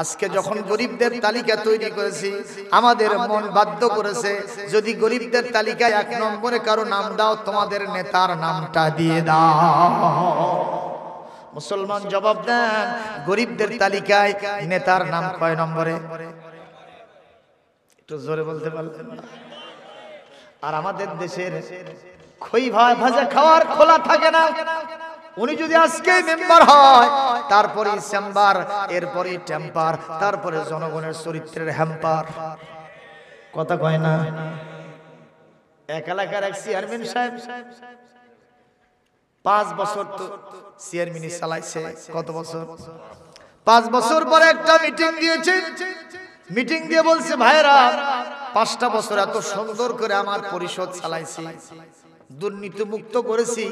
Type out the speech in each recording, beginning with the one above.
আজকে যখন গরিবদের তালিকা তৈরি করেছি আমাদের মন বাধ্য করেছে যদি গরিবদের তালিকায় এক নম্বরে কারো নাম দাও তোমাদের নেতার নামটা দিয়ে দাও মুসলমান জবাব দেন গরিবদের তালিকায় নেতার নাম কয় নম্বরে একটু জোরে বলতে পারলেন আর আমাদের দেশের খই ভাজা খাওয়ার খোলা থাকে না উনি যদি আজকে মেম্বার হয় তারপরে চেম্বার এরপরে টেম্পার তারপরে জনগণের চরিত্রের হ্যাম্পার কথা কয় না এক এলাকার এক চেয়ারম্যান সাহেব পাঁচ বছর তো চেয়ারম্যানই চালাইছে কত বছর পাঁচ বছর পরে একটা মিটিং দিয়েছে মিটিং দিয়ে বলছে ভাইরা পাঁচটা বছর এত সুন্দর করে আমার পরিষদ চালাইছে দুর্নীতিমুক্ত করেছি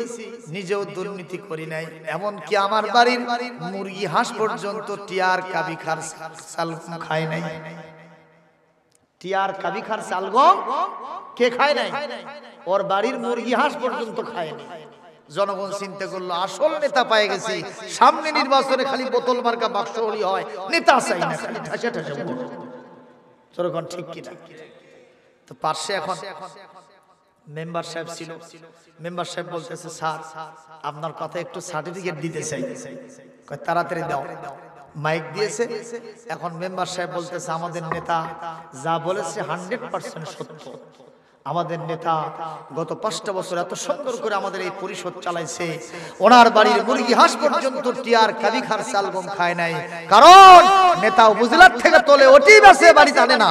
নিজেও দুর্নীতি করি নাই এমনকি আমার বাড়ির মুরগি হাঁস পর্যন্ত টিয়ার কাবি খার চাল খায় নাই টিয়ার কাবি খার সালগম কে খায় নাই ওর বাড়ির মুরগি হাঁস পর্যন্ত খায় নাই জনগণ চিন্তা করলো আসল নেতা পায়ে গেছি সামনে নির্বাচনে খালি বোতল মার্কা বাক্স হলি হয় নেতা চাই না খালি ঠাসে ঠাসে তোর ঠিক কিনা তো পার্শ্বে এখন মেম্বার সাহেব ছিল মেম্বার সাহেব বলতেছে স্যার আপনার কথা একটু সার্টিফিকেট দিতে চাই তাড়াতাড়ি দাও মাইক দিয়েছে এখন মেম্বার সাহেব বলতেছে আমাদের নেতা যা বলেছে হান্ড্রেড পার্সেন্ট সত্য আমাদের নেতা গত পাঁচটা বছর এত সুন্দর করে আমাদের এই পরিষদ চালাইছে ওনার বাড়ির মুরগি হাঁস পর্যন্ত টিয়ার কাবি খার চালগম খায় নাই কারণ নেতা উপজেলার থেকে তোলে ওটি বেছে বাড়ি জানে না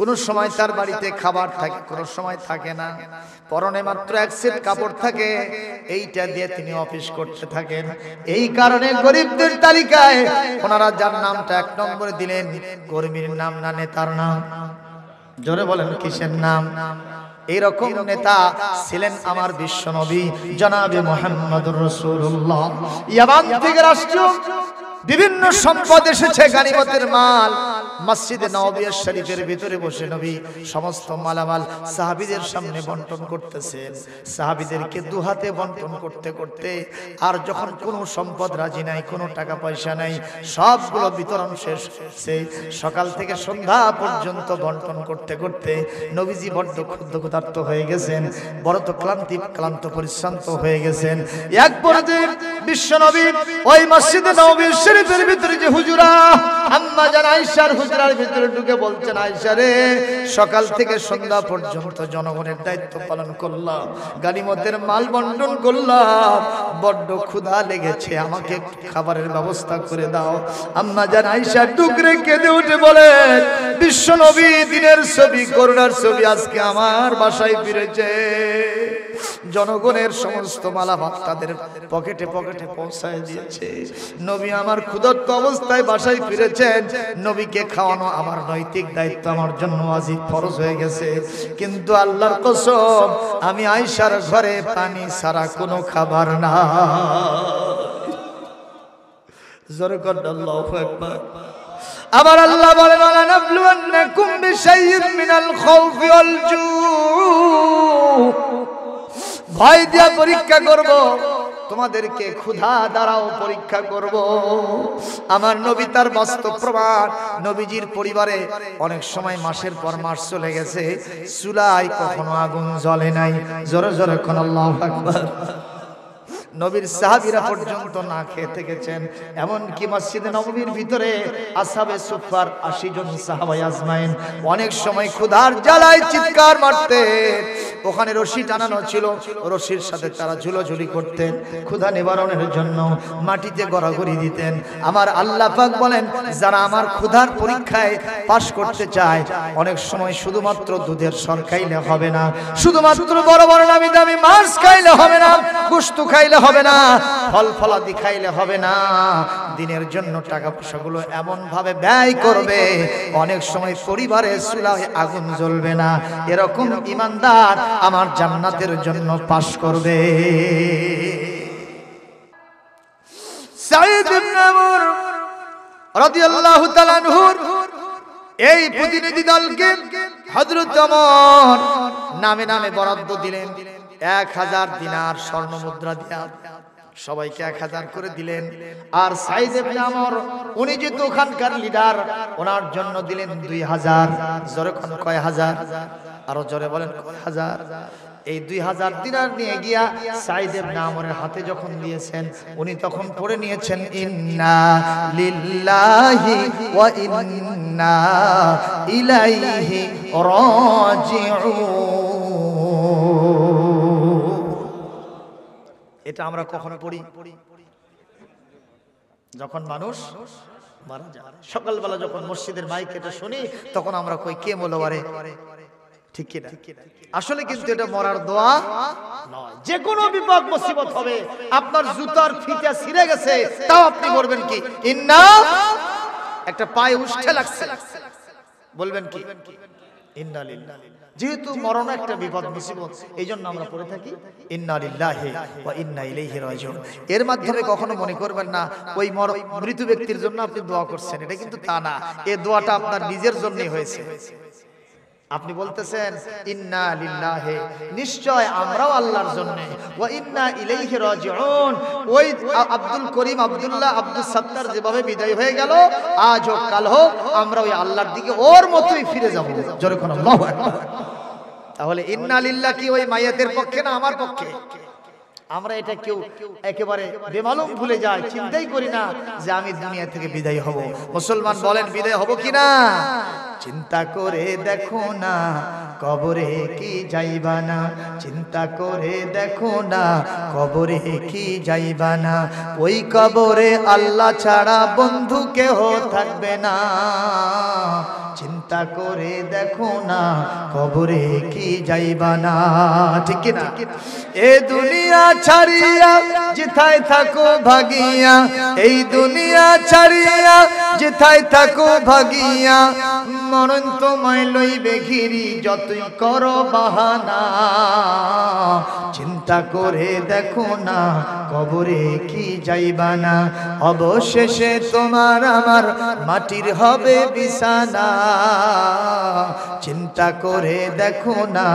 কোনো সময় তার বাড়িতে খাবার থাকে কোনো সময় থাকে না পরনে মাত্র এক সেট কাপড় থাকে এইটা দিয়ে তিনি অফিস করতে থাকেন এই কারণে গরিবদের তালিকায় ওনারা যার নামটা এক নম্বরে দিলেন কর্মীর নাম না নেতার নাম জোরে বলেন কিসের নাম এইরকম নেতা ছিলেন আমার বিশ্ব নবী জনাবে মোহাম্মদ রসুল্লাহ ইয়াবান থেকে বিভিন্ন সম্পদ এসেছে গানিমতের মাল মসজিদে নবিয়া শরীফের ভিতরে বসে নবী সমস্ত মালামাল সাহাবিদের সামনে বন্টন করতেছেন সাহাবিদেরকে দু হাতে বন্টন করতে করতে আর যখন কোনো সম্পদ রাজি নাই কোনো টাকা পয়সা নাই সবগুলো বিতরণ শেষ হয়েছে সকাল থেকে সন্ধ্যা পর্যন্ত বন্টন করতে করতে নবীজি বড্ড ক্ষুদ্র ক্ষুধার্ত হয়ে গেছেন বড় তো ক্লান্তি ক্লান্ত পরিশ্রান্ত হয়ে গেছেন এক পর্যায়ে বিশ্ব নবী ওই মসজিদে নবীর শরীফের ভিতরে যে হুজুরা আম্মা জান আয়েশার হুজরার ভিতরে ঢুকে বলছেন আয়েশা রে সকাল থেকে সন্ধ্যা পর্যন্ত জনগণের দায়িত্ব পালন করলাম গালিমতের মাল বন্টন করলাম বড্ড ক্ষুধা লেগেছে আমাকে খাবারের ব্যবস্থা করে দাও আম্মা জান আয়েশা টুকরে কেঁদে উঠে বলে বিশ্ব নবী দিনের ছবি করুণার ছবি আজকে আমার বাসায় ফিরেছে জনগণের সমস্ত মালামাল তাদের পকেটে পকেটে পৌঁছায় দিয়েছে নবী আমার ক্ষুদত্ত অবস্থায় বাসায় ফিরেছেন নবীকে খাওয়ানো আমার নৈতিক দায়িত্ব আমার জন্য আজিব ফরজ হয়ে গেছে কিন্তু আল্লাহর কসম আমি আইসার ঘরে পানি ছাড়া কোনো খাবার না আমার আবার আল্লাহ বলেন আলা মিনাল ভয় দিয়া পরীক্ষা করব তোমাদেরকে ক্ষুধা দ্বারাও পরীক্ষা করব আমার নবী তার বাস্তব প্রমাণ নবীজির পরিবারে অনেক সময় মাসের পর মাস চলে গেছে চুলায় কখনো আগুন জ্বলে নাই জোরে জোরে কোন আল্লাহ আকবার নবীর সাহাবিরা পর্যন্ত না খেয়ে থেকেছেন কি মসজিদে নবীর ভিতরে আসাবে সুফার আশি জন সাহাবাই আজমাইন অনেক সময় ক্ষুধার জ্বালায় চিৎকার মারতে ওখানে রশি টানানো ছিল রশির সাথে তারা ঝুলোঝুলি করতেন ক্ষুধা নিবারণের জন্য মাটিতে গড়াগড়ি দিতেন আমার আল্লাহ পাক বলেন যারা আমার ক্ষুধার পরীক্ষায় পাস করতে চায় অনেক সময় শুধুমাত্র দুধের সর খাইলে হবে না শুধুমাত্র বড় বড় নামি দামি মাছ খাইলে হবে না গোস্ত খাইলে হবে না ফল ফলা খাইলে হবে না দিনের জন্য টাকা পয়সা গুলো এমন ভাবে ব্যয় করবে অনেক সময় পরিবারে চুলায় আগুন জ্বলবে না এরকম ইমানদার আমার জান্নাতের জন্য পাশ করবে এই প্রতিনিধি দলকে হজরত নামে নামে বরাদ্দ দিলেন এক হাজার দিনার স্বর্ণ মুদ্রা দেয়া সবাইকে এক হাজার করে দিলেন আর সাইজ আমর উনি যে দোকানকার লিডার ওনার জন্য দিলেন দুই হাজার জোরে কয় হাজার আরো জোরে বলেন কয় হাজার এই দুই হাজার দিনার নিয়ে গিয়া সাইদেব নামরের হাতে যখন দিয়েছেন উনি তখন পড়ে নিয়েছেন ইন্না লিল্লাহি ওয়া ইন্না ইলাইহি রাজিউন এটা আমরা কখনো পড়ি যখন মানুষ মারা যায় সকালবেলা যখন মসজিদের মাইক এটা শুনি তখন আমরা কই কে মোলাবারে ঠিক আসলে কিন্তু এটা মরার দোয়া নয় যে কোনো বিপদ মুসিবত হবে আপনার জুতার ফিতা ছিঁড়ে গেছে তাও আপনি করবেন কি ইন্না একটা পায়ে উষ্ঠে লাগছে বলবেন কি যেহেতু মরণ একটা বিপদ মুসিবত এই জন্য আমরা পড়ে থাকি ইন্নালিল্লাহে বা ইন্না ইলাইহি রাজিউন এর মাধ্যমে কখনো মনে করবেন না ওই মর মৃত ব্যক্তির জন্য আপনি দোয়া করছেন এটা কিন্তু তা না এ দোয়াটা আপনার নিজের জন্যই হয়েছে আপনি বলতেছেন ইন্না লিল্লাহে নিশ্চয় আমরাও আল্লাহর জন্য ও ইন্না ইলাইহি রাজিউন ওই আব্দুল করিম আব্দুল্লাহ আব্দুল সত্তার যেভাবে বিদায় হয়ে গেল আজ হোক কাল হোক আমরা ওই আল্লাহর দিকে ওর মতই ফিরে যাব জোরে কোন আল্লাহু আকবার তাহলে ইন্না লিল্লাহ কি ওই মাইয়াতের পক্ষে না আমার পক্ষে আমরা এটা কেউ একেবারে বেমালুম ভুলে যায় চিন্তাই করি না যে আমি দুনিয়া থেকে বিদায় হব মুসলমান বলেন বিদায় হব কি না চিন্তা করে দেখো না কবরে কি যাইবা না চিন্তা করে দেখো না কবরে কি যাইবা না ওই কবরে আল্লাহ ছাড়া বন্ধু কেহ থাকবে না চিন্তা করে দেখো না কবরে কি যাইবা না ঠিক না এ দুনিয়া ছাড়িয়া জিথাই থাকো ভাগিয়া এই দুনিয়া ছাড়িয়া জিথাই থাকো ভাগিয়া মরণ তোমায় লইবে ঘিরি যতই কর বাহানা চিন্তা করে দেখো না কবরে কি যাইবা না অবশেষে তোমার আমার মাটির হবে বিছানা চিন্তা করে দেখো না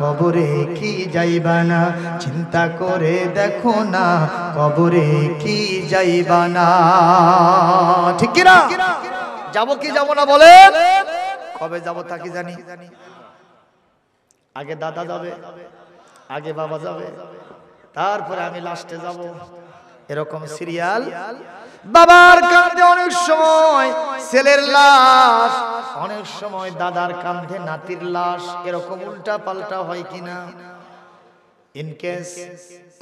কবরে কি যাইবা না চিন্তা করে দেখো না কবরে কি যাইবা না ঠিক যাব কি যাব না বলে কবে যাব তা কি জানি আগে দাদা যাবে আগে বাবা যাবে তারপরে আমি লাস্টে যাব এরকম সিরিয়াল বাবার কাঁধে অনেক সময় ছেলের লাশ অনেক সময় দাদার কাঁধে নাতির লাশ এরকম উল্টা পাল্টা হয় কিনা ইনকেস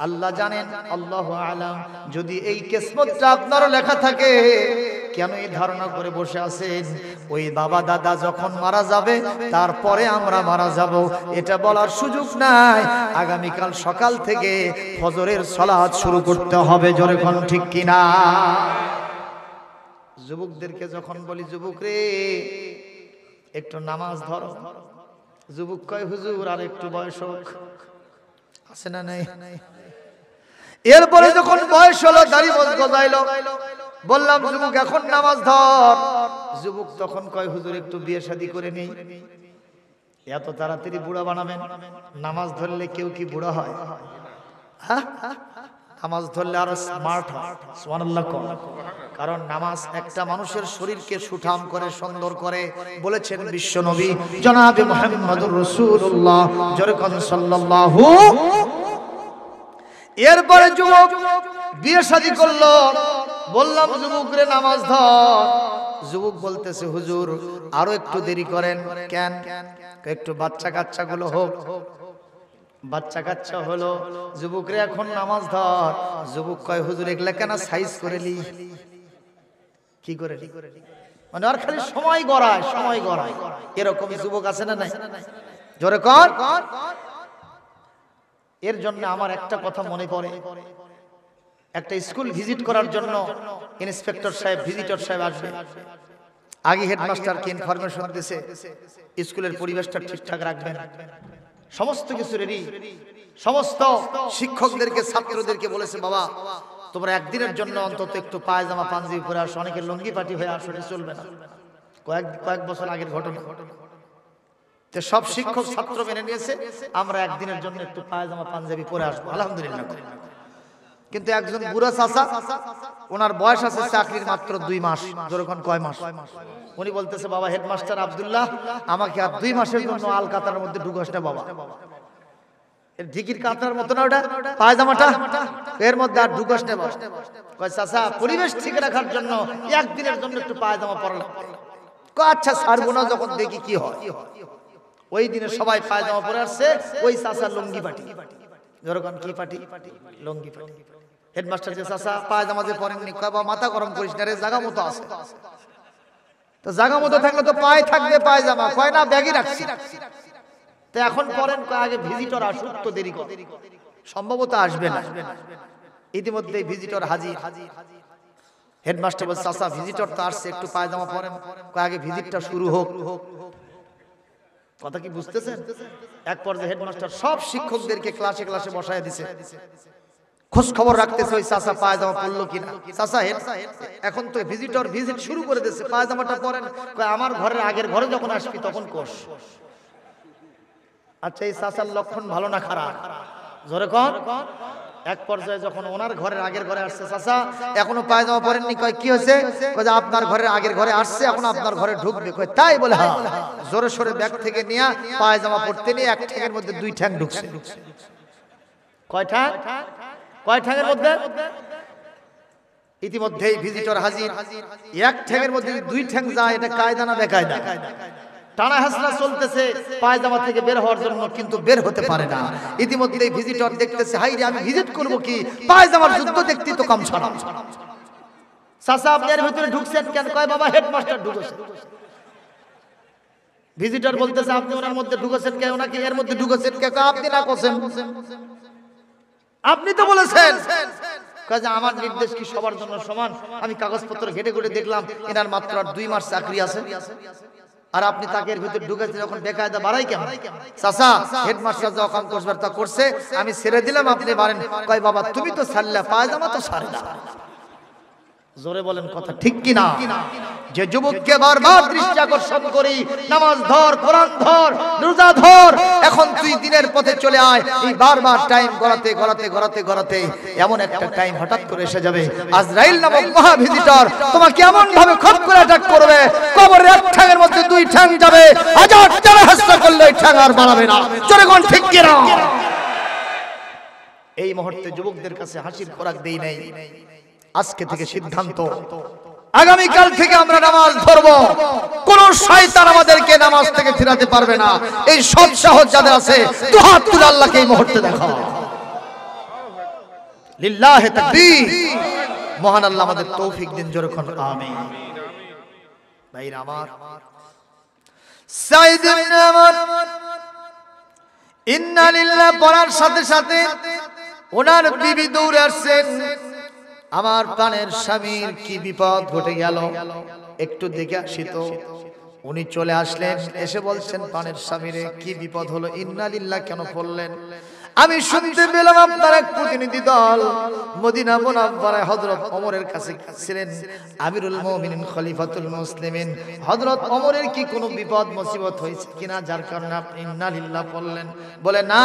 আল্লাহ জানেন আল্লাহ আলাম যদি এই কেসমতটা আপনারও লেখা থাকে কেন এই ধারণা করে বসে আছেন ওই বাবা দাদা যখন মারা যাবে তারপরে আমরা মারা যাব এটা বলার সুযোগ নাই আগামীকাল সকাল থেকে ফজরের সলাদ শুরু করতে হবে জোরে কোন ঠিক কিনা যুবকদেরকে যখন বলি যুবক রে একটু নামাজ ধরো যুবক কয় হুজুর আর একটু বয়স হোক আছে না নাই এরপরে যখন বয়স হলো দাড়ি গজাইল বললাম যুবক এখন নামাজ ধর যুবক তখন কয় হুজুর একটু বিয়ে শাদি করে নেই এত তাড়াতাড়ি বুড়া বানাবেন নামাজ ধরলে কেউ কি বুড়া হয় নামাজ ধরলে আরো স্মার্ট হয় সোয়ান কারণ নামাজ একটা মানুষের শরীরকে সুঠাম করে সুন্দর করে বলেছেন নবী জনাবে মোহাম্মদুর রসুল্লাহ জরকন সাল্লাল্লাহু এরপরে যুবক বিয়ে শাদি করল বললাম যুবক রে নামাজ ধর যুবক বলতেছে হুজুর আরো একটু দেরি করেন কেন একটু বাচ্চা কাচ্চা গুলো হোক বাচ্চা কাচ্চা হলো যুবকরে এখন নামাজ ধর যুবক কয় হুজুর এগুলা কেন সাইজ করে লি কি করে মানে আর খালি সময় গড়ায় সময় গড়ায় এরকম যুবক আছে না নাই জোরে কর এর জন্য আমার একটা কথা মনে পড়ে একটা স্কুল ভিজিট করার জন্য ইন্সপেক্টর সাহেব ভিজিটর সাহেব আসবে আগে হেডমাস্টারকে ইনফরমেশন দিছে স্কুলের পরিবেশটা ঠিকঠাক রাখবেন সমস্ত কিছু রেডি সমস্ত শিক্ষকদেরকে ছাত্রদেরকে বলেছে বাবা তোমরা একদিনের জন্য অন্তত একটু পায়জামা পাঞ্জাবি পরে আসো অনেকে লুঙ্গি পাটি হয়ে আসো এটা চলবে না কয়েক কয়েক বছর আগের ঘটনা সব শিক্ষক ছাত্র মেনে নিয়েছে আমরা একদিনের জন্য একটু পায়জামা পাঞ্জাবি পরে আসবো আলহামদুলিল্লাহ কিন্তু একজন বুড়া চাষা ওনার বয়স আছে চাকরির মাত্র দুই মাস যেরকম কয় মাস উনি বলতেছে বাবা হেডমাস্টার আবদুল্লাহ আমাকে আর দুই মাসের জন্য আলকাতার মধ্যে ঢুকাস বাবা ঢিকির কাতনার মতো না ওটা পায়জামাটা এর মধ্যে আর ঢুকস নেব চাষা পরিবেশ ঠিক রাখার জন্য একদিনের জন্য একটু পায়জামা পরলাম আচ্ছা ছাড়বো না যখন দেখি কি হয় ওই দিনে সবাই পায়জামা পরে আসছে ওই চাষা লুঙ্গি পাটি যেরকম কি পাটি লুঙ্গি পাটি হেডমাস্টার যে চাষা পায়জামা যে পরেননি কয় বা মাথা গরম করিস না রে জাগা মতো আছে তো জাগা মতো থাকলে তো পায়ে থাকবে পায়জামা কয় না ব্যাগই রাখছি রাখছি তা এখন করেন আগে ভিজিটর আসুক তো দেরি করে সম্ভবত আসবে না ইতিমধ্যে ভিজিটর হাজির হেডমাস্টার বলছে চাষা ভিজিটর তো আসছে একটু পায়জামা পরেন আগে ভিজিটটা শুরু হোক কথা কি বুঝতেছেন এক পর্যায়ে হেডমাস্টার সব শিক্ষকদেরকে ক্লাসে ক্লাসে বসায় দিছে খোঁজ খবর রাখতেছে ওই চাষা পায়জামা পড়লো কিনা চাষা হেড এখন তো ভিজিটর ভিজিট শুরু করে দিচ্ছে পায়জামাটা পরেন আমার ঘরের আগের ঘরে যখন আসবি তখন কোষ আচ্ছা এই চাচার লক্ষণ ভালো না খারাপ জোরে কর এক পর্যায়ে যখন ওনার ঘরের আগের ঘরে আসছে চাচা এখনো পায়জামা পরেননি কয় কি হয়েছে আপনার ঘরের আগের ঘরে আসছে এখন আপনার ঘরে ঢুকবে কয় তাই বলে হ্যাঁ জোরে সরে ব্যাগ থেকে নিয়ে পায়জামা পড়তে নিয়ে এক ঠ্যাঙের মধ্যে দুই ঠ্যাং ঢুকছে কয় ঠ্যাং কয় ঠ্যাঙের মধ্যে ইতিমধ্যেই ভিজিটর হাজির এক ঠ্যাঙের মধ্যে দুই ঠ্যাং যায় এটা কায়দা না বেকায়দা টানা হাসলা চলতেছে পায়জামা থেকে বের হওয়ার জন্য কিন্তু বের হতে পারে না ইতিমধ্যে ভিজিটর দেখতেছে হাই রে আমি ভিজিট করব কি পায়জামার যুদ্ধ দেখতে তো কম ছড়া চাচা আপনার ভিতরে ঢুকছেন কেন কয় বাবা হেডমাস্টার ঢুকেছে ভিজিটর বলতেছে আপনি ওনার মধ্যে ঢুকেছেন কে ওনাকে এর মধ্যে ঢুকেছেন কে আপনি না করছেন আপনি তো বলেছেন কাজে আমার নির্দেশ কি সবার জন্য সমান আমি কাগজপত্র ঘেটে ঘেটে দেখলাম এনার মাত্র আর দুই মাস চাকরি আছে আর আপনি তাকে ভিতরে ঢুকেছে যখন বেকায়দা বাড়াই কেন চাচা হেডমাস্টার যখন কোর্স করছে আমি ছেড়ে দিলাম আপনি বাড়েন কয় বাবা তুমি তো সারলে পায়জামা তো সারে না জোরে বলেন কথা ঠিক কি না যে যুবককে বারবার দৃষ্টি আকর্ষণ করি নামাজ ধর কোরআন ধর রোজা ধর এখন তুই দিনের পথে চলে আয় এই বারবার টাইম গড়াতে গড়াতে গড়াতে গড়াতে এমন একটা টাইম হঠাৎ করে এসে যাবে আজরাইল নামক মহা ভিজিটর তোমাকে এমন ভাবে খপ করে অ্যাটাক করবে কবরের এক ঠ্যাঙের মধ্যে দুই ঠ্যাং যাবে হাজার টাকা হাস্য করলে ওই ঠ্যাং আর বাড়াবে না চলে কোন ঠিক কিনা এই মুহূর্তে যুবকদের কাছে হাসির খোরাক দেই নাই আজকে থেকে সিদ্ধান্ত আগামীকাল থেকে আমরা নামাজ ধরব কোন শয়তান আমাদেরকে নামাজ থেকে ফিরাতে পারবে না এই সব সাহস যাদের আছে তো হাত তুলে আল্লাহকে এই মুহূর্তে দেখাও লিল্লাহে তাকবীর মহান আল্লাহ আমাদের তৌফিক দিন যখন আমিন ভাইরা আমার সাইদ ইবনে আমর ইন্না লিল্লাহ পড়ার সাথে সাথে ওনার বিবি দৌড়ে আসছেন আমার প্রাণের স্বামীর কি বিপদ ঘটে গেল একটু দেখে আসি তো উনি চলে আসলেন এসে বলছেন পানের স্বামীরে কি বিপদ হলো ইন্নালিল্লাহ কেন করলেন আমি শুনতে পেলাম আপনার এক প্রতিনিধি দল মদিনা মুনাফফারায় হযরত ওমরের কাছে ছিলেন আমিরুল মুমিনিন খলিফাতুল মুসলিমিন হযরত ওমরের কি কোনো বিপদ মুসিবত হয়েছে কিনা যার কারণে আপনি ইন্না লিল্লাহ বললেন বলে না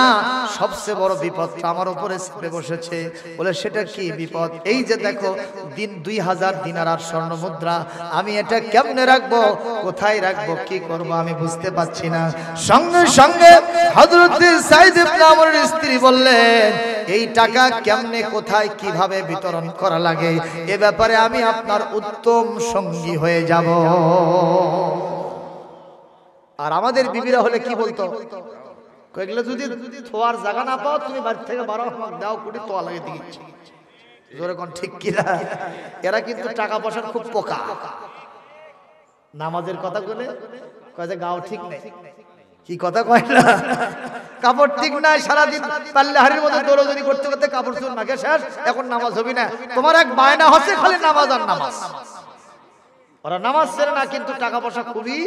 সবচেয়ে বড় বিপদ আমার উপরে চেপে বসেছে বলে সেটা কি বিপদ এই যে দেখো দিন 2000 দিনার আর স্বর্ণ মুদ্রা আমি এটা কেমনে রাখবো কোথায় রাখবো কি করব আমি বুঝতে পারছি না সঙ্গে সঙ্গে হযরত সাইদ ইবনে আমর স্ত্রী বললেন এই টাকা কেমনে কোথায় কিভাবে বিতরণ করা লাগে এ ব্যাপারে আমি আপনার উত্তম সঙ্গী হয়ে যাব আর আমাদের বিবিরা হলে কি বলতো এগুলো যদি থোয়ার জায়গা না পাও তুমি বাড়ি থেকে বারো দাও কোটি তোয়া লাগে দিয়েছি জোরে কোন ঠিক কিনা এরা কিন্তু টাকা পয়সার খুব পোকা নামাজের কথা বলে কয়ে গাও ঠিক নেই কি কথা কয় না কাপড় ঠিক নাই সারাদিন পাল্লাহারির মধ্যে দৌড়দৌড়ি করতে করতে কাপড় চুল মাকে শেষ এখন নামাজ হবি না তোমার এক বায়না হচ্ছে খালি নামাজ আর নামাজ ওরা নামাজ ছেড়ে না কিন্তু টাকা পয়সা খুবই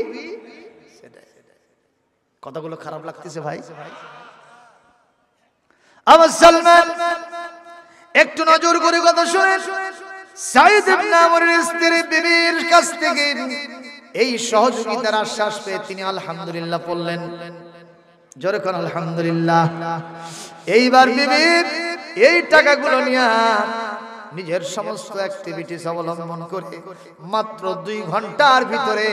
কথাগুলো খারাপ লাগতেছে ভাই আমার সালমান একটু নজর করে কথা শুনে সাইদ ইবনে স্ত্রী বিবির কাছ থেকে এই সহযোগিতার আশ্বাস পেয়ে তিনি আলহামদুলিল্লাহ বললেন জোরখন আলহামদুলিল্লাহ এইবার বিবি এই টাকাগুলো নিয়ে নিজের সমস্ত অ্যাক্টিভিটিস অবলম্বন করে মাত্র দুই ঘন্টার ভিতরে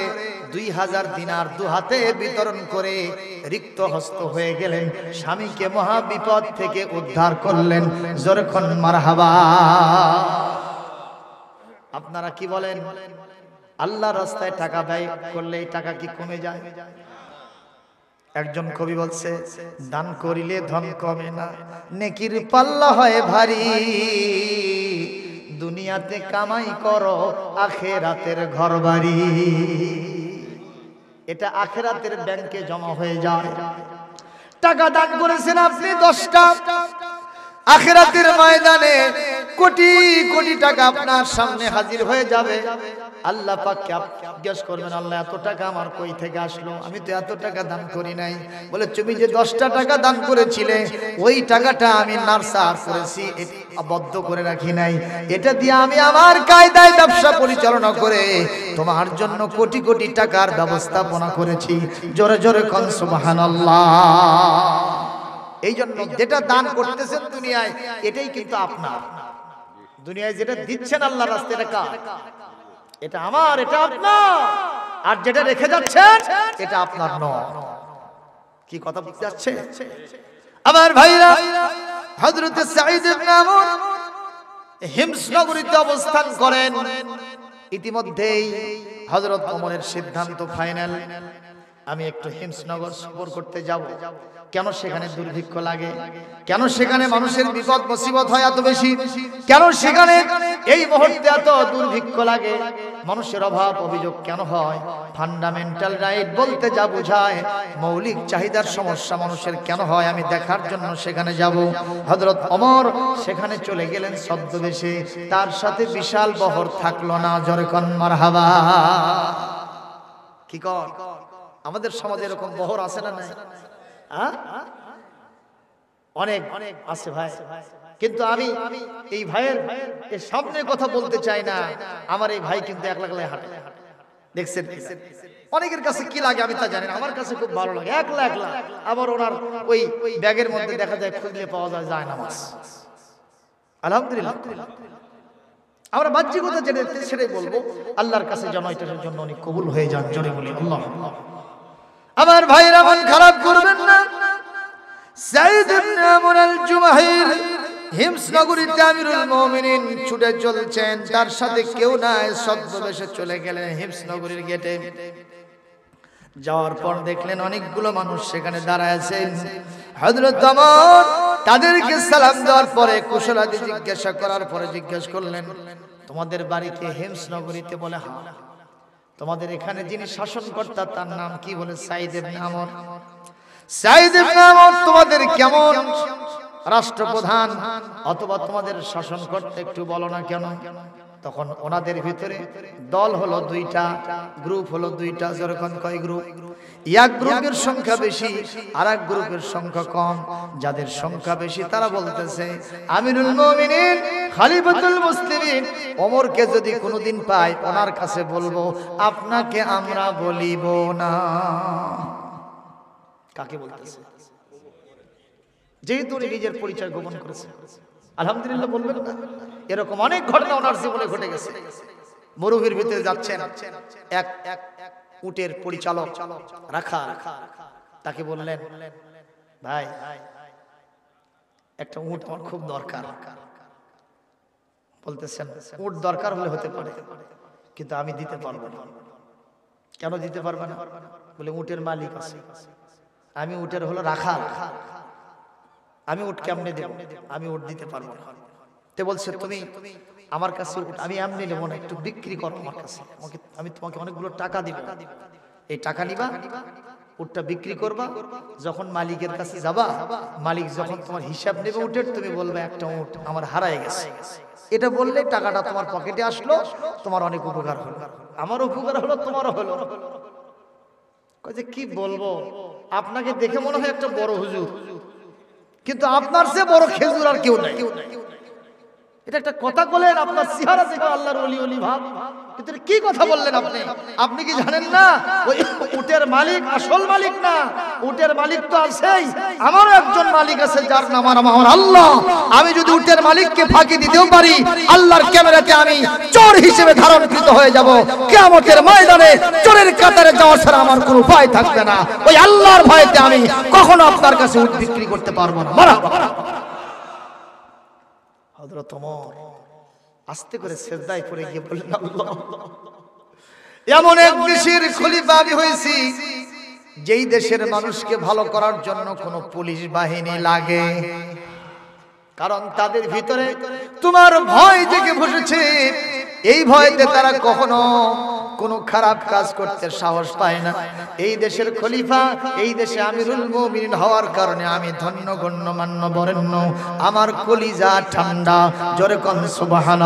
দুই হাজার দিনার দু হাতে বিতরণ করে রিক্ত হস্ত হয়ে গেলেন স্বামীকে মহা বিপদ থেকে উদ্ধার করলেন জোরখন মারহাবা আপনারা কি বলেন আল্লাহ রাস্তায় টাকা ব্যয় করলে এই টাকা কি কমে যায় একজন কবি বলছে দান করিলে ধন কমে না নেকির পাল্লা হয় ভারী দুনিয়াতে কামাই করো আখেরাতের ঘর বাড়ি এটা আখেরাতের ব্যাংকে জমা হয়ে যায় টাকা দান করেছেন আপনি দশটা আখেরাতের ময়দানে কোটি কোটি টাকা আপনার সামনে হাজির হয়ে যাবে আল্লাহ পাককে জিজ্ঞেস করবেন আল্লাহ এত টাকা আমার কই থেকে আসলো আমি তো এত টাকা দান করি নাই বলে তুমি যে দশটা টাকা দান করেছিলে ওই টাকাটা আমি নার্সার করেছি আবদ্ধ করে রাখি নাই এটা দিয়ে আমি আমার কায়দায় ব্যবসা পরিচালনা করে তোমার জন্য কোটি কোটি টাকার ব্যবস্থাপনা করেছি জোরে জোরে কন আল্লাহ এই জন্য যেটা দান করতেছেন দুনিয়ায় এটাই কিন্তু আপনার দুনিয়ায় যেটা দিচ্ছেন আল্লাহ রাস্তায় এটা এটা আমার এটা আপনার আর যেটা রেখে যাচ্ছেন এটা আপনার নয় কি কথা বলতে যাচ্ছে আমার ভাইরা হযরত সাঈদ ইবনে আমর হিমসনগরীতে অবস্থান করেন ইতিমধ্যেই হযরত ওমরের সিদ্ধান্ত ফাইনাল আমি একটু নগর সফর করতে যাব কেন সেখানে দুর্ভিক্ষ লাগে কেন সেখানে মানুষের বিপদ মুসিবত হয় এত বেশি কেন সেখানে এই মুহূর্তে এত দুর্ভিক্ষ লাগে মানুষের অভাব অভিযোগ কেন হয় ফান্ডামেন্টাল রাইট বলতে যা বুঝায় মৌলিক চাহিদার সমস্যা মানুষের কেন হয় আমি দেখার জন্য সেখানে যাব হজরত অমর সেখানে চলে গেলেন ছদ্মবেশে তার সাথে বিশাল বহর থাকলো না জরকন মারহাবা কি কর আমাদের সমাজে এরকম বহর আছে না নাই অনেক হ্যাঁ? অনেক আছে ভাই কিন্তু আমি এই ভাইয়ের এই স্বপ্নের কথা বলতে চাই না আমার এই ভাই কিন্তু এক লাখ হাঁটে দেখছেন অনেকের কাছে কি লাগে আমি তা জানি আমার কাছে খুব ভালো লাগে এক লাখ লাখ আবার ওনার ওই ব্যাগের মধ্যে দেখা যায় খুঁজলে পাওয়া যায় যায় না মাছ আলহামদুলিল্লাহ আমরা বাহ্যিকতা জেনে সেটাই বলবো আল্লাহর কাছে যেন এটার জন্য অনেক কবুল হয়ে যান জনে বলি আল্লাহ আমার ভাইরা মন খারাপ করবেন না সাইদ ইবনে আমর আল জুমাহির হিমসনগরীতে আমিরুল মুমিনিন ছুটে চলছেন তার সাথে কেউ না ছদ্মবেশে চলে গেলেন হিমসনগরীর গেটে যাওয়ার পর দেখলেন অনেকগুলো মানুষ সেখানে দাঁড়ায় আছে হযরত আমর তাদেরকে সালাম দেওয়ার পরে কুশলাদি জিজ্ঞাসা করার পরে জিজ্ঞেস করলেন তোমাদের বাড়িতে হিমসনগরীতে বলে হ্যাঁ তোমাদের এখানে যিনি শাসনকর্তা তার নাম কি বলে সাইদেব নামর সাইদেব নামর তোমাদের কেমন রাষ্ট্রপ্রধান অথবা তোমাদের শাসনকর্তা একটু বলো না কেন তখন ওনাদের ভিতরে দল হলো দুইটা গ্রুপ হলো দুইটা যেরকম কয় গ্রুপ এক গ্রুপের সংখ্যা বেশি আর এক গ্রুপের সংখ্যা কম যাদের সংখ্যা বেশি তারা বলতেছে আমিরুল মুমিনিন খালিফাতুল মুসলিমিন ওমরকে যদি কোনোদিন পাই ওনার কাছে বলবো আপনাকে আমরা বলিব না কাকে বলতেছে যেহেতু নিজের পরিচয় গোপন করেছে আলহামদুলিল্লাহ বলবেন না এরকম অনেক ঘটনা ওনার জীবনে ঘটে গেছে মরুভীর ভিতরে যাচ্ছেন এক এক উটের পরিচালক রাখা তাকে বললেন ভাই একটা উট আমার খুব দরকার বলতেছেন উট দরকার হলে হতে পারে কিন্তু আমি দিতে পারবো না কেন দিতে পারবো না বলে উটের মালিক আছে আমি উটের হলো রাখা আমি উট কেমনে দেব আমি উট দিতে পারবো না তে বলছে তুমি আমার কাছে আমি এমনি নেব না একটু বিক্রি করো আমার কাছে আমি তোমাকে অনেকগুলো টাকা দিব এই টাকা নিবা উটটা বিক্রি করবা যখন মালিকের কাছে যাবা মালিক যখন তোমার হিসাব নেবে উটের তুমি বলবে একটা উট আমার হারায় গেছে এটা বললে টাকাটা তোমার পকেটে আসলো তোমার অনেক উপকার হলো আমার উপকার হলো তোমার হলো যে কি বলবো আপনাকে দেখে মনে হয় একটা বড় হুজুর কিন্তু আপনার চেয়ে বড় খেজুর আর কেউ নাই এটা একটা কথা বলেন আপনার চেহারা দেখে আল্লাহর অলি অলি ভাব কিন্তু কি কথা বললেন আপনি আপনি কি জানেন না ওই উটের মালিক আসল মালিক না উটের মালিক তো আছেই আমারও একজন মালিক আছে যার নাম আমার আল্লাহ আমি যদি উটের মালিককে ফাঁকি দিতেও পারি আল্লাহর ক্যামেরাতে আমি চোর হিসেবে ধারণকৃত হয়ে যাব কেমতের ময়দানে চোরের কাতারে যাওয়া ছাড়া আমার কোনো উপায় থাকবে না ওই আল্লাহর ভয়তে আমি কখনো আপনার কাছে উট বিক্রি করতে পারবো না হজরত আস্তে করে সেজদায় পড়ে গিয়ে বললেন এমন এক দেশের খলিফা আমি হয়েছি যেই দেশের মানুষকে ভালো করার জন্য কোনো পুলিশ বাহিনী লাগে কারণ তাদের ভিতরে তোমার ভয় জেগে বসেছে এই ভয়তে তারা কখনো কোন খারাপ কাজ করতে সাহস পায় না এই দেশের খলিফা এই দেশে আমিরুল মুমিন হওয়ার কারণে আমি ধন্য গণ্য মান্য বরেণ্য আমার কলিজা ঠান্ডা জোরে কম সুবাহান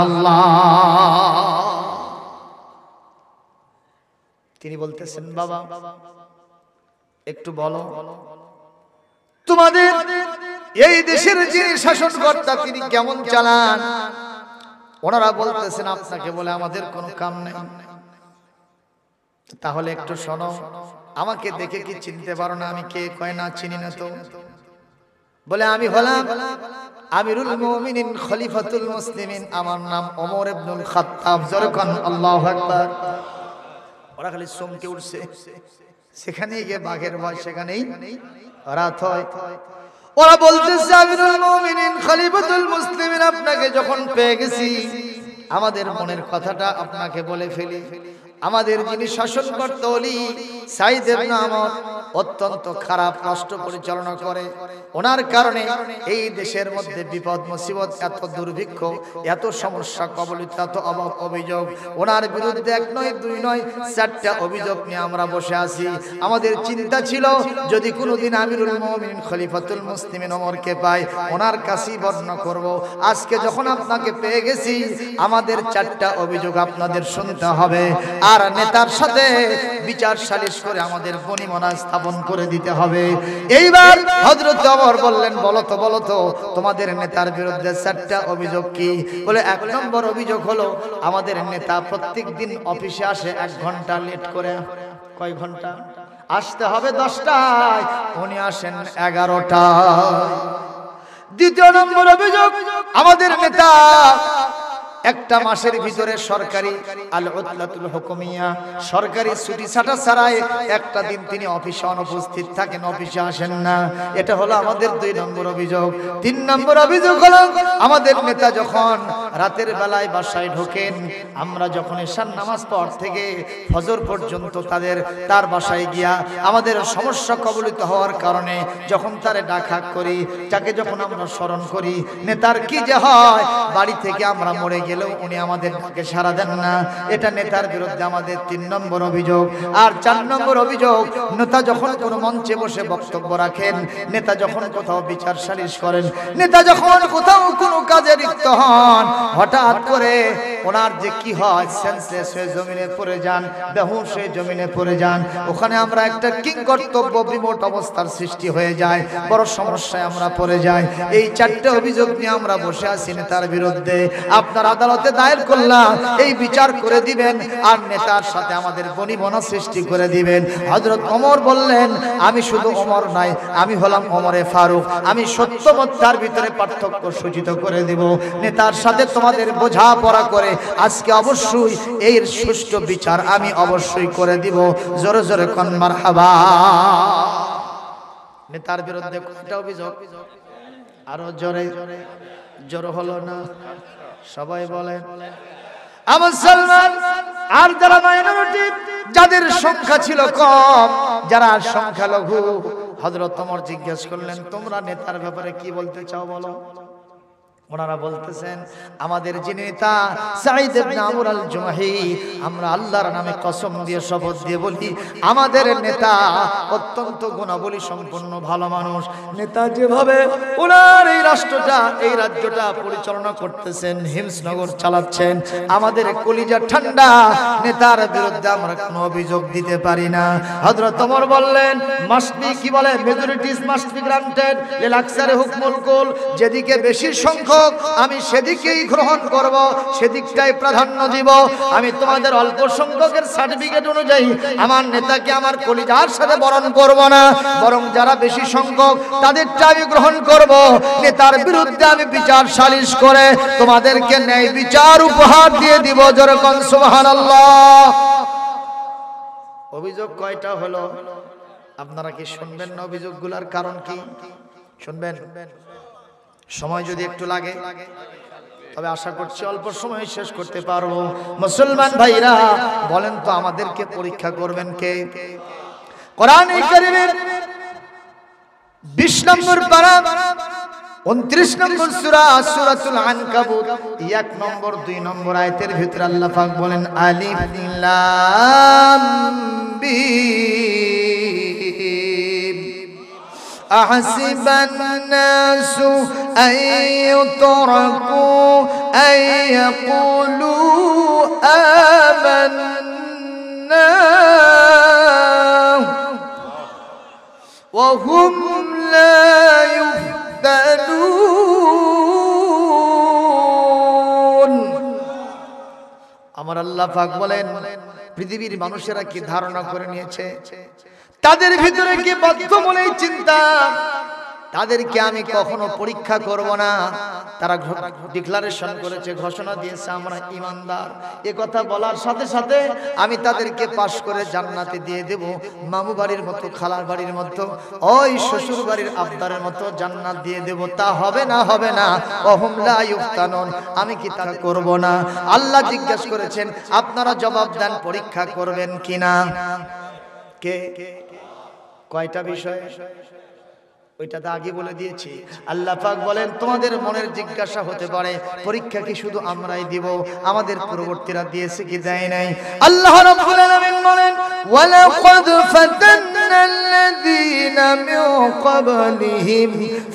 তিনি বলতেছেন বাবা একটু বলো তোমাদের এই দেশের যিনি শাসনকর্তা তিনি কেমন চালান ওনারা বলতেছেন আপনাকে বলে আমাদের কোনো কাম নেই তাহলে একটু শোনো আমাকে দেখে কি চিনতে পারো না আমি কে কয় না চিনি না তো বলে আমি হলাম আমিরুল মুমিনিন খলিফাতুল মুসলিমিন আমার নাম ওমর ইবনুল খাত্তাব যরকান আল্লাহু আকবার ওরা খালি চমকে উঠছে সেখানেই গিয়ে বাঘের ভয় সেখানেই রাত হয় ওরা বলতেছে আমিরুল মুমিনিন খলিফাতুল মুসলিমিন আপনাকে যখন পেয়ে গেছি আমাদের মনের কথাটা আপনাকে বলে ফেলি আমাদের যিনি শাসন করত অলি সাইদের নাম অত্যন্ত খারাপ রাষ্ট্র পরিচালনা করে ওনার কারণে এই দেশের মধ্যে বিপদ মুসিবত এত দুর্ভিক্ষ এত সমস্যা কবলিত এত অভাব অভিযোগ ওনার বিরুদ্ধে এক নয় দুই নয় চারটা অভিযোগ নিয়ে আমরা বসে আছি আমাদের চিন্তা ছিল যদি কোনোদিন আমিরুল মমিন খলিফাতুল মুসলিমিন ওমরকে পাই ওনার কাছেই বর্ণ করব আজকে যখন আপনাকে পেয়ে গেছি আমাদের চারটা অভিযোগ আপনাদের শুনতে হবে আর নেতার সাথে বিচার সালিস করে আমাদের বনিমনা স্থাপন করে দিতে হবে এইবার হজরত জবর বললেন বলতো বলতো তোমাদের নেতার বিরুদ্ধে চারটা অভিযোগ কি বলে এক নম্বর অভিযোগ হলো আমাদের নেতা প্রত্যেক দিন অফিসে আসে এক ঘন্টা লেট করে কয় ঘন্টা আসতে হবে দশটায় উনি আসেন এগারোটা দ্বিতীয় নম্বর অভিযোগ আমাদের নেতা একটা মাসের ভিতরে সরকারি আল উদলাতুল হুকুমিয়া সরকারি ছুটি ছাটা ছাড়াই একটা দিন তিনি অফিসে অনুপস্থিত থাকেন অফিসে আসেন না এটা হলো আমাদের দুই নম্বর অভিযোগ তিন নম্বর অভিযোগ হলো আমাদের নেতা যখন রাতের বেলায় বাসায় ঢোকেন আমরা যখন এশার নামাজ পর থেকে ফজর পর্যন্ত তাদের তার বাসায় গিয়া আমাদের সমস্যা কবলিত হওয়ার কারণে যখন তারে ডাকা করি তাকে যখন আমরা স্মরণ করি নেতার কি যে হয় বাড়ি থেকে আমরা মরে গিয়ে গেলেও উনি আমাদের পক্ষে সারা দেন না এটা নেতার বিরুদ্ধে আমাদের তিন নম্বর অভিযোগ আর চার নম্বর অভিযোগ নেতা যখন কোনো মঞ্চে বসে বক্তব্য রাখেন নেতা যখন কোথাও বিচার সালিশ করেন নেতা যখন কোথাও কোনো কাজে লিপ্ত হন হঠাৎ করে ওনার যে কি হয় সেন্সলেস হয়ে জমিনে পড়ে যান বেহুশ হয়ে জমিনে পড়ে যান ওখানে আমরা একটা কি কর্তব্য বিমোট অবস্থার সৃষ্টি হয়ে যায় বড় সমস্যায় আমরা পড়ে যাই এই চারটে অভিযোগ নিয়ে আমরা বসে আছি নেতার বিরুদ্ধে আপনারা আদালতে দায়ের করলাম এই বিচার করে দিবেন আর নেতার সাথে আমাদের বনিবনা সৃষ্টি করে দিবেন হজরত অমর বললেন আমি শুধু অমর নাই আমি হলাম অমরে ফারুক আমি সত্যমত্তার ভিতরে পার্থক্য সূচিত করে দেব নেতার সাথে তোমাদের বোঝাপড়া করে আজকে অবশ্যই এই সুষ্ঠু বিচার আমি অবশ্যই করে দিব জোরে জোরে কনমার হাবা নেতার বিরুদ্ধে কোনটা অভিযোগ আরো জোরে জোরে জোর হলো না সবাই বলেন আর যারা মাইনরিটি যাদের সংখ্যা ছিল কম যারা সংখ্যালঘু হজরত তোমার জিজ্ঞেস করলেন তোমরা নেতার ব্যাপারে কি বলতে চাও বলো ওনারা বলতেছেন আমাদের যিনি নেতা সাইদ ইবনে আমর আল জুমাহি আমরা আল্লাহর নামে কসম দিয়ে শপথ দিয়ে বলি আমাদের নেতা অত্যন্ত গুণাবলী সম্পন্ন ভালো মানুষ নেতা যেভাবে ওনার এই রাষ্ট্রটা এই রাজ্যটা পরিচালনা করতেছেন হিমসনগর চালাচ্ছেন আমাদের কলিজা ঠান্ডা নেতার বিরুদ্ধে আমরা কোনো অভিযোগ দিতে পারি না হযরত ওমর বললেন মাস্তি কি বলে মেজরিটিস মাস্ট বি গ্রান্টেড লাক্সারে হুকমুল কুল যেদিকে বেশি সংখ্যক হোক আমি সেদিকেই গ্রহণ করব সেদিকটাই প্রাধান্য দিব আমি তোমাদের অল্প সংখ্যকের সার্টিফিকেট অনুযায়ী আমার নেতাকে আমার কলিজার সাথে বরণ করব না বরং যারা বেশি সংখ্যক তাদেরটা আমি গ্রহণ করব নেতার বিরুদ্ধে আমি বিচার সালিশ করে তোমাদেরকে ন্যায় বিচার উপহার দিয়ে দিব যেরকম সুবহানাল্লাহ অভিযোগ কয়টা হলো আপনারা কি শুনবেন না অভিযোগ গুলার কারণ কি শুনবেন সময় যদি একটু লাগে তবে আশা করছি অল্প সময় শেষ করতে পারবো মুসলমান ভাইরা বলেন তো আমাদেরকে পরীক্ষা করবেন কে কোরআন বিশ নম্বর পারা উনত্রিশ নম্বর সুরা সুরাতুল আনকাবুত এক নম্বর দুই নম্বর আয়তের ভিতরে আল্লাহ পাক বলেন আলিফ লাম أحسب الناس أن يتركوا أن يقولوا آمنا وهم لا يفتنون أمر الله পাক বলেন পৃথিবীর মানুষেরা কি ধারণা করে নিয়েছে তাদের ভিতরে কি মনে চিন্তা তাদেরকে আমি কখনো পরীক্ষা করব না তারা ডিক্লারেশন করেছে ঘোষণা দিয়েছে আমরা ইমানদার এ কথা বলার সাথে সাথে আমি তাদেরকে পাশ করে জান্নাতে দিয়ে দেব মামু বাড়ির মতো খালার বাড়ির মতো ওই শ্বশুর বাড়ির আবদারের মতো জান্নাত দিয়ে দেব তা হবে না হবে না অহমলা ইউক্তানন আমি কি তা করব না আল্লাহ জিজ্ঞেস করেছেন আপনারা জবাব দেন পরীক্ষা করবেন কিনা কে কয়টা বিষয় ওইটা তো আগে বলে দিয়েছি আল্লাহ পাক বলেন তোমাদের মনের জিজ্ঞাসা হতে পারে পরীক্ষা কি শুধু আমরাই দিব আমাদের পূর্ববর্তীরা দিয়েছে কি দেয় নাই আল্লাহ রাব্বুল আলামিন বলেন ওয়ালাকাদ ফাতান্না আল্লাযীনা মিন ক্বাবলিহিম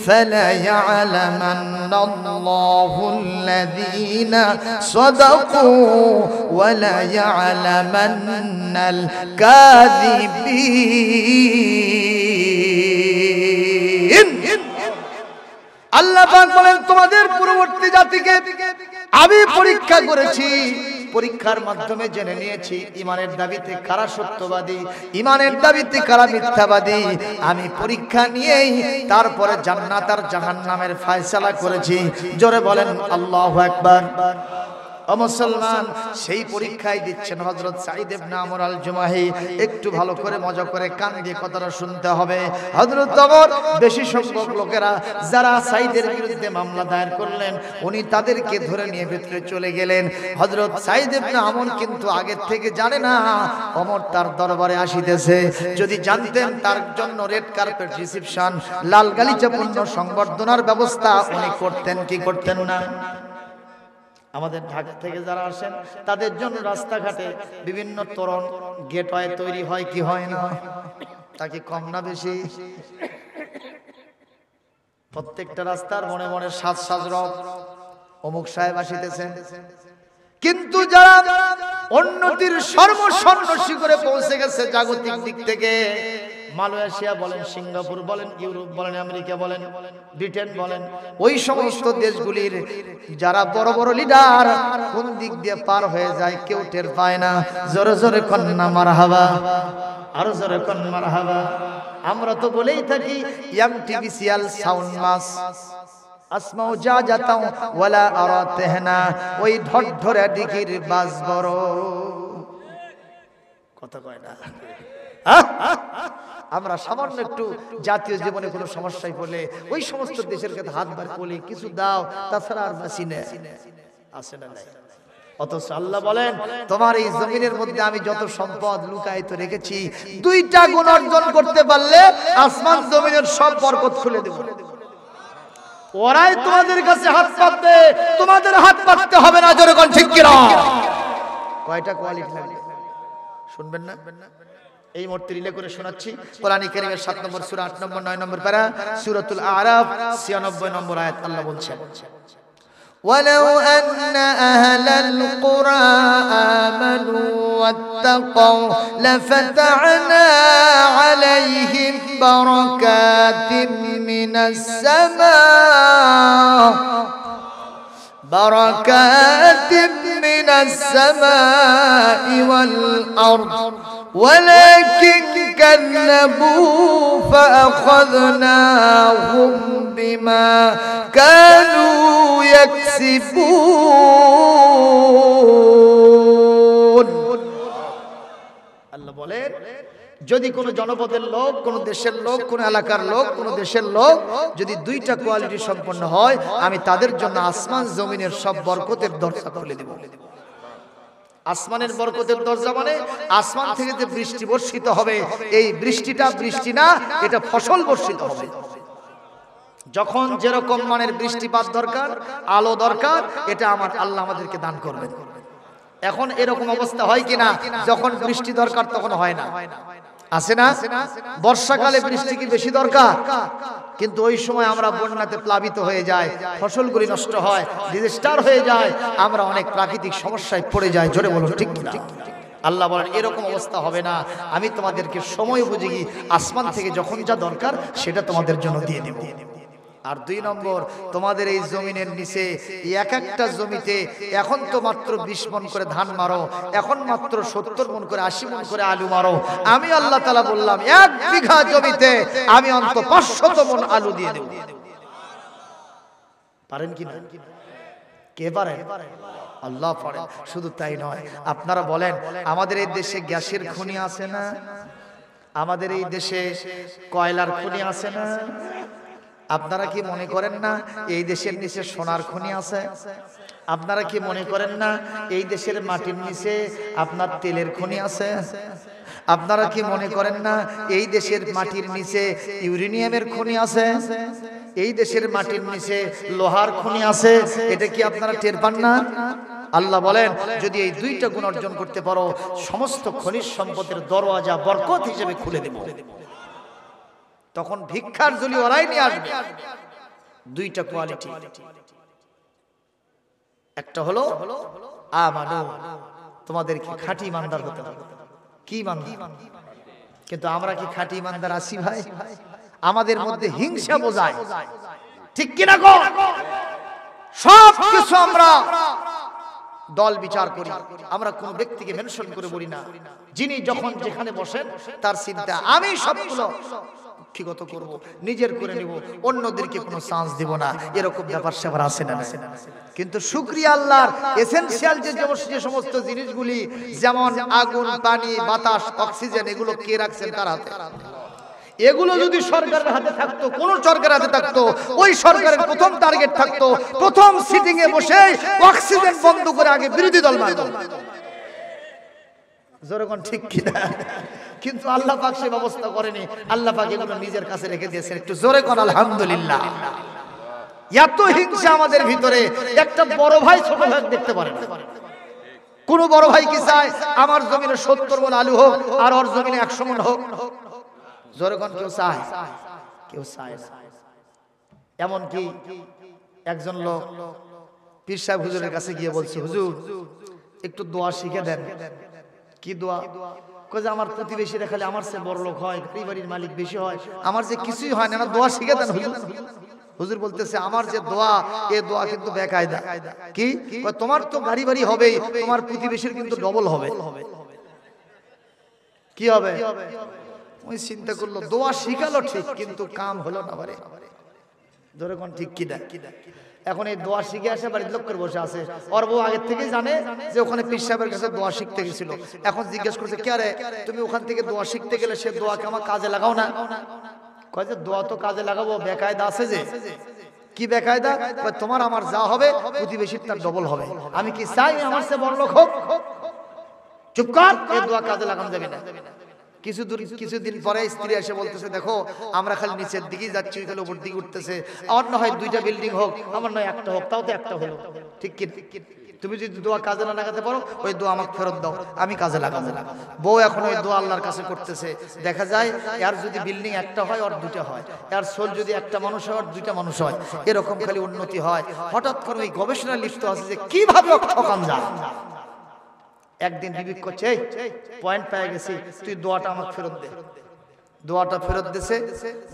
ফালা ইয়ালামান্নাল্লাহুল্লাযীনা সাদাকু ওয়ালা ইয়ালামান্নাল কাযিবিন আল্লাহ বলেন তোমাদের পূর্ববর্তী জাতিকে আমি পরীক্ষা করেছি পরীক্ষার মাধ্যমে জেনে নিয়েছি ইমানের দাবিতে কারা সত্যবাদী ইমানের দাবিতে কারা মিথ্যাবাদী আমি পরীক্ষা নিয়েই তারপরে জান্নাত আর নামের ফায়সালা করেছি জোরে বলেন আল্লাহ একবার অমুসলমান সেই পরীক্ষায় দিচ্ছেন হজরত সাইদেব নামর আল জুমাহি একটু ভালো করে মজা করে কান দিয়ে কথাটা শুনতে হবে হজরত তমর বেশি সংখ্যক লোকেরা যারা সাইদের বিরুদ্ধে মামলা দায়ের করলেন উনি তাদেরকে ধরে নিয়ে ভিতরে চলে গেলেন হজরত সাইদেব না আমন কিন্তু আগের থেকে জানে না অমর তার দরবারে আসিতেছে যদি জানতেন তার জন্য রেড কার্পেট রিসিপশন লাল গালিচাপূর্ণ সংবর্ধনার ব্যবস্থা উনি করতেন কি করতেন না আমাদের ঢাকা থেকে যারা আসেন তাদের জন্য রাস্তাঘাটে বিভিন্ন তরণ গেটওয়ে তৈরি হয় কি হয় না তাকে কম না বেশি প্রত্যেকটা রাস্তার মনে মনে সাজ সাজ রব অমুক সাহেব আসিতেছেন কিন্তু যারা উন্নতির সর্বসন্ন শিখরে পৌঁছে গেছে জাগতিক দিক থেকে মালয়েশিয়া বলেন সিঙ্গাপুর বলেন ইউরোপ বলেন আমেরিকা বলেন ব্রিটেন বলেন ওই সমস্ত দেশগুলির যারা বড় বড় লিডার কোন দিক দিয়ে পার হয়ে যায় কেউ টের পায় না জোরে জোরে কন্যা মার হাবা আরো জোরে কন্যা মার হাবা আমরা তো বলেই থাকি সিয়াল সাউন্ড মাস আসমাও যা যাতাও ওয়ালা আরা তেহনা ওই ঢট ঢরা দিঘির বাস বড় কথা কয় না আমরা সামান্য একটু জাতীয় জীবনে কোনো সমস্যায় বলে ওই সমস্ত দেশের কাছে হাত বার করলে কিছু দাও তাছাড়া আর বাসি না আসে না অথচ আল্লাহ বলেন তোমার এই জমিনের মধ্যে আমি যত সম্পদ লুকায়িত রেখেছি দুইটা গুণ অর্জন করতে পারলে আসমান জমিনের সব বরকত খুলে দেব ওরাই তোমাদের কাছে হাত পাতবে তোমাদের হাত পাততে হবে না জনগণ ঠিক কিনা কয়টা কোয়ালিটি লাগবে শুনবেন না এই মুহূর্তে রিলে করে শোনাচ্ছি কোরআনী কারিমের সাত নম্বর সুরা আট নম্বর নয় নম্বর পারা সুরাতুল আরাফ ছিয়ানব্বই নম্বর আয়াত আল্লাহ বলছেন ولو أن أهل القرى آمنوا واتقوا لفتحنا عليهم بركات من السماء بركات من السماء والأرض ولكن كذبوا فأخذناهم بما كانوا يكسبون الله বলেন যদি কোনো জনপদের লোক কোনো দেশের লোক কোনো এলাকার লোক কোনো দেশের লোক যদি দুইটা কোয়ালিটি সম্পন্ন হয় আমি তাদের জন্য আসমান জমিনের সব বরকতের দরজা খুলে দেব আসমানের বরকতের দরজা মানে আসমান থেকে যে বৃষ্টি বর্ষিত হবে এই বৃষ্টিটা বৃষ্টি না এটা ফসল বর্ষিত হবে যখন যেরকম মানের বৃষ্টিপাত দরকার আলো দরকার এটা আমার আল্লাহ আমাদেরকে দান করবেন এখন এরকম অবস্থা হয় কিনা যখন বৃষ্টি দরকার তখন হয় না আছে না বর্ষাকালে বৃষ্টি কি বেশি দরকার কিন্তু ওই সময় আমরা বন্যাতে প্লাবিত হয়ে যায় ফসলগুলি নষ্ট হয় ডিজাস্টার হয়ে যায় আমরা অনেক প্রাকৃতিক সমস্যায় পড়ে যায় জোরে বলো ঠিক ঠিক আল্লাহ বলেন এরকম অবস্থা হবে না আমি তোমাদেরকে সময় বুঝে গিয়ে আসমান থেকে যখন যা দরকার সেটা তোমাদের জন্য দিয়ে দেব আর দুই নম্বর তোমাদের এই জমিনের নিচে এক একটা জমিতে এখন তো মাত্র বিশ মন করে ধান মারো এখন মাত্র সত্তর মন করে আশি মন করে আলু মারো আমি আল্লাহ তালা বললাম এক বিঘা জমিতে আমি অন্ত পাঁচশত মন আলু দিয়ে দেব পারেন কি না কে পারেন আল্লাহ পারে শুধু তাই নয় আপনারা বলেন আমাদের এই দেশে গ্যাসের খনি আছে না আমাদের এই দেশে কয়লার খনি আছে না আপনারা কি মনে করেন না এই দেশের নিচে সোনার খনি আছে আপনারা কি মনে করেন না এই দেশের মাটির নিচে আপনার তেলের খনি আছে আপনারা কি মনে করেন না এই দেশের মাটির নিচে ইউরেনিয়ামের খনি আছে এই দেশের মাটির নিচে লোহার খনি আছে এটা কি আপনারা টের পান না আল্লাহ বলেন যদি এই দুইটা গুণ অর্জন করতে পারো সমস্ত খনিজ সম্পদের দরওয়াজা বরকত হিসেবে খুলে দেব তখন ভিক্ষার জলি ওরাই নিয়ে আসবে দুইটা কোয়ালিটি একটা হলো আমানো কি খাঁটি ইমানদার হতে হবে কি মান কিন্তু আমরা কি খাঁটি ইমানদার আসি ভাই আমাদের মধ্যে হিংসা বোঝায় ঠিক কিনা গো সব কিছু আমরা দল বিচার করি আমরা কোন ব্যক্তিকে মেনশন করে বলি না যিনি যখন যেখানে বসেন তার চিন্তা আমি সবগুলো ব্যক্তিগত করব নিজের করে নিব অন্যদেরকে কোনো চান্স দিব না এরকম ব্যাপার সেবার আছে না কিন্তু শুক্রিয়া আল্লাহর এসেন্সিয়াল যে যে সমস্ত জিনিসগুলি যেমন আগুন পানি বাতাস অক্সিজেন এগুলো কে রাখছেন তার হাতে এগুলো যদি সরকারের হাতে থাকতো কোন সরকার হাতে থাকতো ওই সরকারের প্রথম টার্গেট থাকতো প্রথম সিটিং এ বসে অক্সিজেন বন্ধ করে আগে বিরোধী দল মারত জোরকম ঠিক কিনা কিন্তু আল্লাহ পাক সে ব্যবস্থা করেনি আল্লাহ পাক এগুলো নিজের কাছে রেখে দিয়েছেন একটু জোরে কর আলহামদুলিল্লাহ এত হিংসা আমাদের ভিতরে একটা বড় ভাই ছোট ভাই দেখতে পারে না কোন বড় ভাই কি চায় আমার জমিনে সত্তর মন আলু হোক আর ওর জমিনে একশো মন হোক জোরে কেউ চায় কেউ চায় এমনকি একজন লোক পীর সাহেব হুজুরের কাছে গিয়ে বলছে হুজুর একটু দোয়া শিখে দেন কি দোয়া যে আমার প্রতিবেশী দেখালে আমার সে বড় লোক হয় এই বাড়ির মালিক বেশি হয় আমার যে কিছুই হয় না দোয়া শিখে দেন হুজুর বলতেছে আমার যে দোয়া এ দোয়া কিন্তু বেকায়দা কি তোমার তো গাড়ি বাড়ি হবে তোমার প্রতিবেশীর কিন্তু ডবল হবে কি হবে ওই চিন্তা করলো দোয়া শিখালো ঠিক কিন্তু কাম হলো না বারে ধরে কোন ঠিক কি দেখ এখন এই দোয়া শিখে আসে বাড়ির লোক বসে আছে অর্ব আগের থেকেই জানে যে ওখানে পীর সাহেবের কাছে দোয়া শিখতে গেছিল এখন জিজ্ঞেস করছে কে রে তুমি ওখান থেকে দোয়া শিখতে গেলে সে দোয়াকে আমার কাজে লাগাও না কয় যে দোয়া তো কাজে লাগাবো বেকায়দা আছে যে কি বেকায়দা তোমার আমার যা হবে প্রতিবেশীর তার ডবল হবে আমি কি চাই আমার সে বড় লোক হোক চুপ কর দোয়া কাজে লাগানো যাবে না কিছুদিন কিছুদিন পরে স্ত্রী এসে বলতেছে দেখো আমরা খালি নিচের দিকেই যাচ্ছি খালি উপর দিকে উঠতেছে আমার না হয় দুইটা বিল্ডিং হোক আমার নয় একটা হোক তাও তো একটা হলো ঠিক কি তুমি যদি দোয়া কাজে না লাগাতে পারো ওই দোয়া আমাকে ফেরত দাও আমি কাজে লাগাতে না বউ এখন ওই দোয়া আল্লাহর কাছে করতেছে দেখা যায় এর যদি বিল্ডিং একটা হয় আর দুটা হয় এর সোল যদি একটা মানুষ হয় আর দুইটা মানুষ হয় এরকম খালি উন্নতি হয় হঠাৎ করে ওই গবেষণা লিপ্ত আছে যে কিভাবে ঠকান যায় একদিন বিবেক করছে পয়েন্ট পেয়ে গেছি তুই দোয়াটা আমাকে ফেরত দে দোয়াটা ফেরত দিছে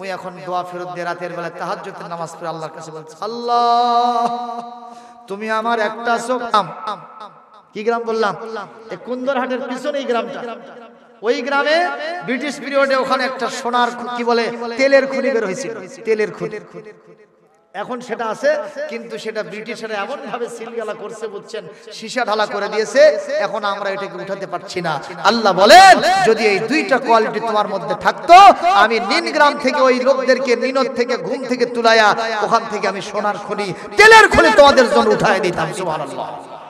ওই এখন দোয়া ফেরত দিয়ে রাতের বেলায় তাহাজ্জুদের নামাজ পড়ে আল্লাহর কাছে বলছে আল্লাহ তুমি আমার একটা চোখ কি গ্রাম বললাম কুন্দরহাটের পিছনে এই গ্রামটা ওই গ্রামে ব্রিটিশ পিরিয়ডে ওখানে একটা সোনার কি বলে তেলের খুনি বের হয়েছিল তেলের খুনি এখন সেটা আছে কিন্তু সেটা ব্রিটিশরা এমন ভাবে সিলগালা করছে বুঝছেন সীসা ঢালা করে দিয়েছে এখন আমরা এটাকে উঠাতে পারছি না আল্লাহ বলেন যদি এই দুইটা কোয়ালিটি তোমার মধ্যে থাকতো আমি নিনগ্রাম থেকে ওই লোকদেরকে নিনদ থেকে ঘুম থেকে তুলায়া ওখান থেকে আমি সোনার খনি তেলের খনি তোমাদের জন্য উঠায় দিতাম সুবহানাল্লাহ